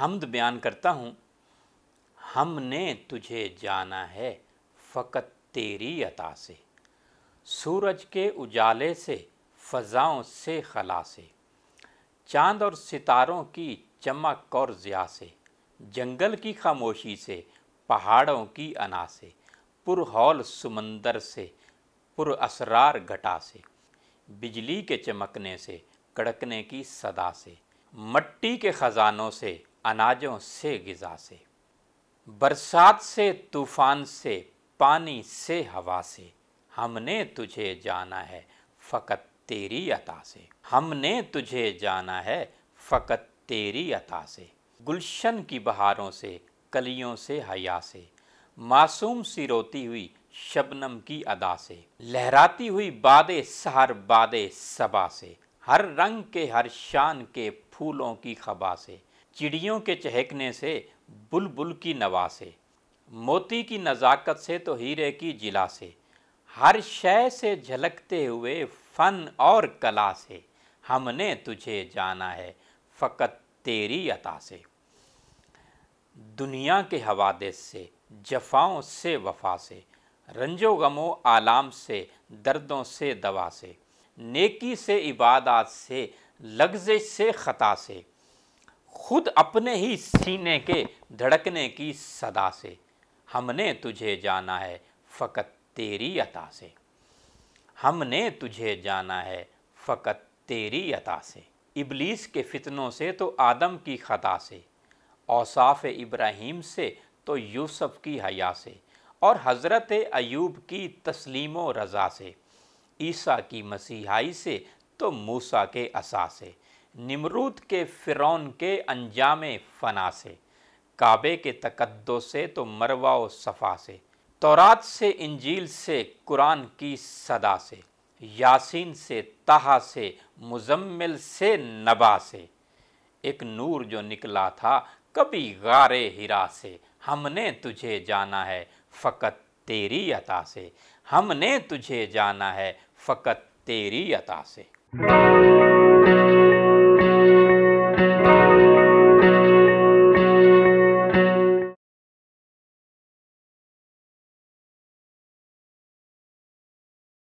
حمد بیان کرتا ہوں ہم نے تجھے جانا ہے فقط تیری عطا سے سورج کے اجالے سے فضاؤں سے خلا سے چاند اور ستاروں کی چمک اور ضیا سے جنگل کی خاموشی سے پہاڑوں کی سے پر ہال سمندر سے پر اسرار گھٹا سے بجلی کے چمکنے سے کڑکنے کی صدا سے مٹی کے خزانوں سے اناجوں سے غذا سے برسات سے طوفان سے پانی سے ہوا سے ہم نے تجھے جانا ہے فقط تیری عطا سے ہم نے تجھے جانا ہے فقط تیری عطا سے گلشن کی بہاروں سے کلیوں سے حیا سے معصوم سی روتی ہوئی شبنم کی ادا سے لہراتی ہوئی باد سہر باد صبا سے ہر رنگ کے ہر شان کے پھولوں کی خبا سے چڑیوں کے چہکنے سے بلبل کی نوا سے موتی کی نزاکت سے تو ہیرے کی جلا سے ہر شے سے جھلکتے ہوئے فن اور کلا سے ہم نے تجھے جانا ہے فقط تیری عطا سے دنیا کے حوادث سے جفاؤں سے وفا سے رنج و غم و آلام سے دردوں سے دوا سے نیکی سے عبادات سے لگزش سے خطا سے خود اپنے ہی سینے کے دھڑکنے کی صدا سے ہم نے تجھے جانا ہے فقط تیری عطا سے ہم نے تجھے جانا ہے فقط تیری عطا سے ابلیس کے فتنوں سے تو آدم کی خطا سے اوصاف ابراہیم سے تو یوسف کی حیا سے اور حضرت ایوب کی تسلیم و رضا سے عیسیٰ کی مسیحائی سے تو موسیٰ کے سے نمرود کے فرعون کے انجام فنا سے کعبے کے تقدو سے تو مروا و صفا سے تورات سے انجیل سے قرآن کی صدا سے یاسین سے تہا سے مزمل سے نبا سے ایک نور جو نکلا تھا کبھی غار ہرا سے ہم نے تجھے جانا ہے فقط تیری عطا سے ہم نے تجھے جانا ہے فقط تیری عطا سے